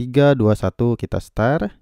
3, 2, 1 kita start.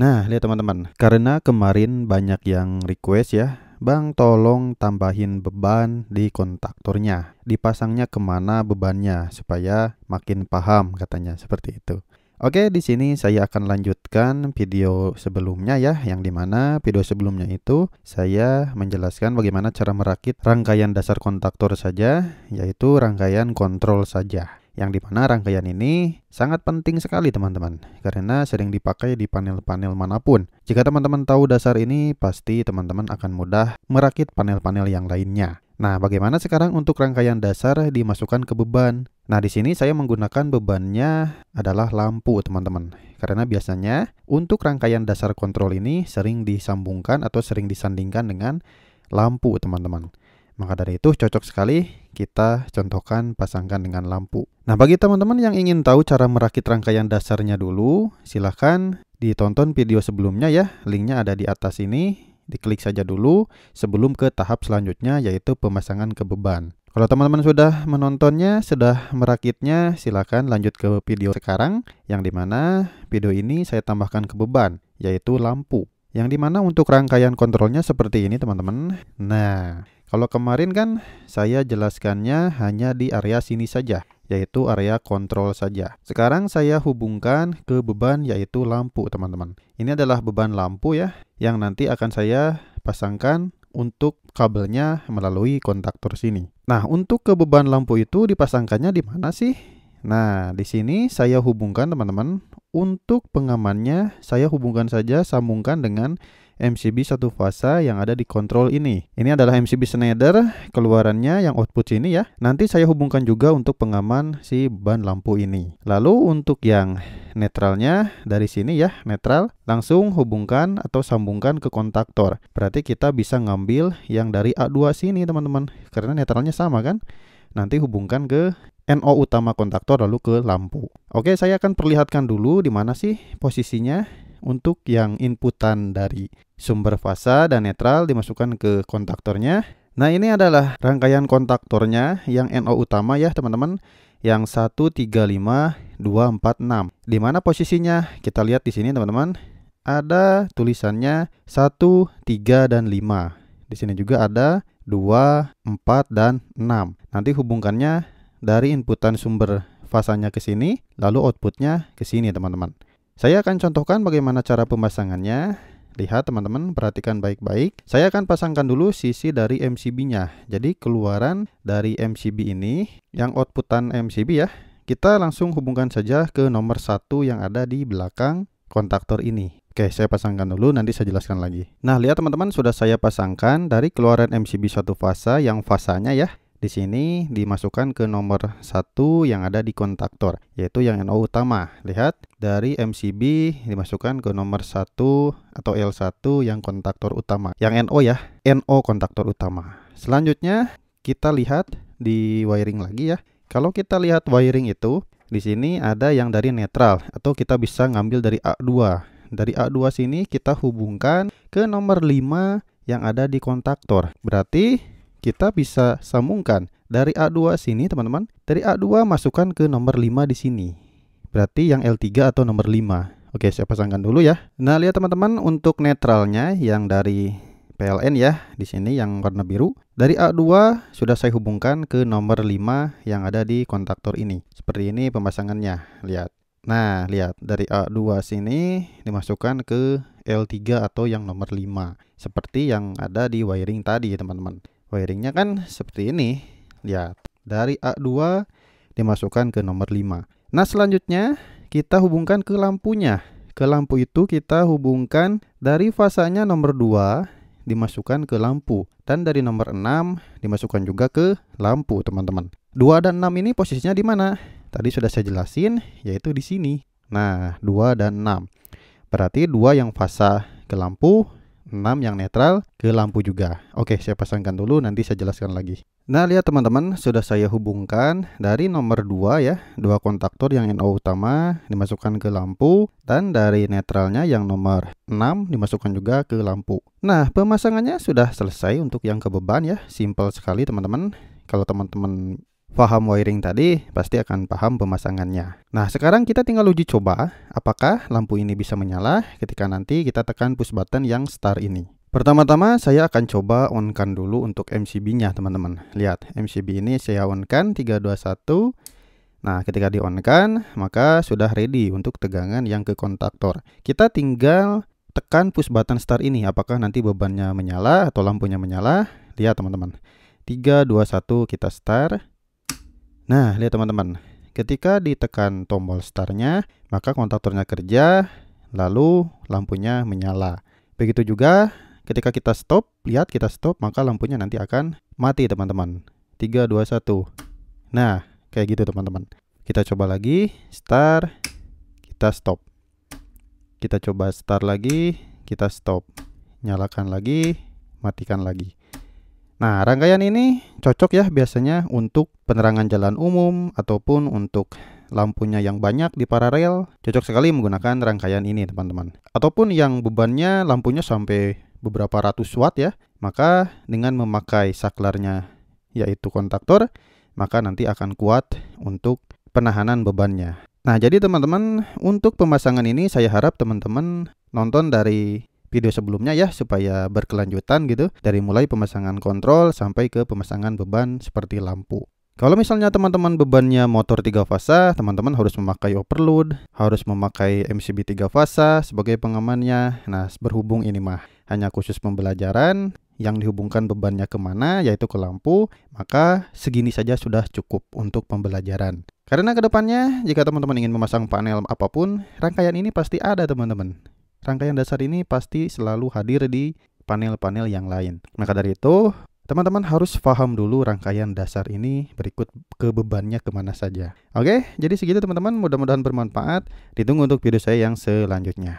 Nah, lihat teman-teman. Karena kemarin banyak yang request ya, Bang tolong tambahin beban di kontaktornya. Dipasangnya kemana bebannya supaya makin paham katanya seperti itu. Oke di sini saya akan lanjutkan video sebelumnya ya yang dimana video sebelumnya itu saya menjelaskan bagaimana cara merakit rangkaian dasar kontaktor saja yaitu rangkaian kontrol saja yang dimana rangkaian ini sangat penting sekali teman-teman karena sering dipakai di panel-panel manapun. Jika teman-teman tahu dasar ini, pasti teman-teman akan mudah merakit panel-panel yang lainnya. Nah, bagaimana sekarang untuk rangkaian dasar dimasukkan ke beban? Nah, di sini saya menggunakan bebannya adalah lampu, teman-teman. Karena biasanya untuk rangkaian dasar kontrol ini sering disambungkan atau sering disandingkan dengan lampu, teman-teman. Maka dari itu cocok sekali kita contohkan pasangkan dengan lampu. Nah bagi teman-teman yang ingin tahu cara merakit rangkaian dasarnya dulu, silahkan ditonton video sebelumnya ya. Linknya ada di atas ini. Diklik saja dulu sebelum ke tahap selanjutnya yaitu pemasangan ke beban. Kalau teman-teman sudah menontonnya, sudah merakitnya, silakan lanjut ke video sekarang yang dimana video ini saya tambahkan ke beban, yaitu lampu. Yang dimana untuk rangkaian kontrolnya seperti ini teman-teman. Nah, kalau kemarin kan saya jelaskannya hanya di area sini saja, yaitu area kontrol saja. Sekarang saya hubungkan ke beban yaitu lampu teman-teman. Ini adalah beban lampu ya, yang nanti akan saya pasangkan untuk kabelnya melalui kontaktor sini. Nah, untuk ke beban lampu itu dipasangkannya di mana sih? Nah, di sini saya hubungkan teman-teman. Untuk pengamannya, saya hubungkan saja sambungkan dengan MCB satu fasa yang ada di kontrol ini. Ini adalah MCB Schneider keluarannya yang output ini ya. Nanti saya hubungkan juga untuk pengaman si ban lampu ini. Lalu untuk yang netralnya dari sini ya, netral langsung hubungkan atau sambungkan ke kontaktor. Berarti kita bisa ngambil yang dari A2 sini teman-teman karena netralnya sama kan nanti hubungkan ke NO utama kontaktor lalu ke lampu. Oke, saya akan perlihatkan dulu di mana sih posisinya untuk yang inputan dari sumber fasa dan netral dimasukkan ke kontaktornya. Nah, ini adalah rangkaian kontaktornya yang NO utama ya, teman-teman, yang 135246. Di mana posisinya? Kita lihat di sini, teman-teman. Ada tulisannya 1, 3 dan 5. Di sini juga ada 2, 4 dan 6. Nanti hubungkannya dari inputan sumber fasanya ke sini, lalu outputnya ke sini teman-teman. Saya akan contohkan bagaimana cara pemasangannya. Lihat teman-teman, perhatikan baik-baik. Saya akan pasangkan dulu sisi dari MCB-nya. Jadi keluaran dari MCB ini, yang outputan MCB ya, kita langsung hubungkan saja ke nomor satu yang ada di belakang kontaktor ini. Oke, saya pasangkan dulu, nanti saya jelaskan lagi. Nah, lihat teman-teman, sudah saya pasangkan dari keluaran MCB satu fasa yang fasanya ya. Di sini dimasukkan ke nomor satu yang ada di kontaktor, yaitu yang NO utama. Lihat, dari MCB dimasukkan ke nomor satu atau L1 yang kontaktor utama. Yang NO ya, NO kontaktor utama. Selanjutnya, kita lihat di wiring lagi ya. Kalau kita lihat wiring itu, di sini ada yang dari netral, atau kita bisa ngambil dari A2. Dari A2 sini kita hubungkan ke nomor 5 yang ada di kontaktor. Berarti kita bisa sambungkan dari A2 sini teman-teman. Dari A2 masukkan ke nomor 5 di sini. Berarti yang L3 atau nomor 5. Oke, saya pasangkan dulu ya. Nah, lihat teman-teman untuk netralnya yang dari PLN ya, di sini yang warna biru. Dari A2 sudah saya hubungkan ke nomor 5 yang ada di kontaktor ini. Seperti ini pemasangannya. Lihat. Nah, lihat dari A2 sini dimasukkan ke L3 atau yang nomor 5 seperti yang ada di wiring tadi teman-teman. Wiringnya kan seperti ini. Lihat, dari A2 dimasukkan ke nomor 5. Nah, selanjutnya kita hubungkan ke lampunya. Ke lampu itu kita hubungkan dari fasanya nomor 2 dimasukkan ke lampu dan dari nomor 6 dimasukkan juga ke lampu, teman-teman. 2 dan 6 ini posisinya di mana? Tadi sudah saya jelasin yaitu di sini. Nah, 2 dan 6. Berarti 2 yang fasa ke lampu, 6 yang netral ke lampu juga. Oke, saya pasangkan dulu nanti saya jelaskan lagi. Nah, lihat teman-teman, sudah saya hubungkan dari nomor 2 ya, dua kontaktor yang NO utama dimasukkan ke lampu dan dari netralnya yang nomor 6 dimasukkan juga ke lampu. Nah, pemasangannya sudah selesai untuk yang ke beban ya, simple sekali teman-teman. Kalau teman-teman paham wiring tadi, pasti akan paham pemasangannya. Nah, sekarang kita tinggal uji coba apakah lampu ini bisa menyala ketika nanti kita tekan push button yang start ini. Pertama-tama saya akan coba onkan dulu untuk MCB-nya teman-teman. Lihat, MCB ini saya on-kan 321. Nah, ketika di onkan maka sudah ready untuk tegangan yang ke kontaktor. Kita tinggal tekan push button start ini. Apakah nanti bebannya menyala atau lampunya menyala? Lihat teman-teman. 321 kita start. Nah, lihat teman-teman. Ketika ditekan tombol startnya, maka kontaktornya kerja, lalu lampunya menyala. Begitu juga ketika kita stop, lihat kita stop, maka lampunya nanti akan mati teman-teman. 3, 2, 1. Nah, kayak gitu teman-teman. Kita coba lagi, start, kita stop. Kita coba start lagi, kita stop. Nyalakan lagi, matikan lagi. Nah, rangkaian ini cocok ya biasanya untuk penerangan jalan umum ataupun untuk lampunya yang banyak di paralel. Cocok sekali menggunakan rangkaian ini, teman-teman. Ataupun yang bebannya lampunya sampai beberapa ratus watt ya, maka dengan memakai saklarnya yaitu kontaktor, maka nanti akan kuat untuk penahanan bebannya. Nah, jadi teman-teman, untuk pemasangan ini saya harap teman-teman nonton dari video sebelumnya ya supaya berkelanjutan gitu dari mulai pemasangan kontrol sampai ke pemasangan beban seperti lampu. Kalau misalnya teman-teman bebannya motor 3 fasa, teman-teman harus memakai overload, harus memakai MCB 3 fasa sebagai pengamannya. Nah, berhubung ini mah hanya khusus pembelajaran, yang dihubungkan bebannya kemana, yaitu ke lampu, maka segini saja sudah cukup untuk pembelajaran. Karena kedepannya, jika teman-teman ingin memasang panel apapun, rangkaian ini pasti ada teman-teman. Rangkaian dasar ini pasti selalu hadir di panel-panel yang lain. Maka dari itu, teman-teman harus paham dulu rangkaian dasar ini berikut ke bebannya kemana saja. Oke, jadi segitu teman-teman. Mudah-mudahan bermanfaat. Ditunggu untuk video saya yang selanjutnya.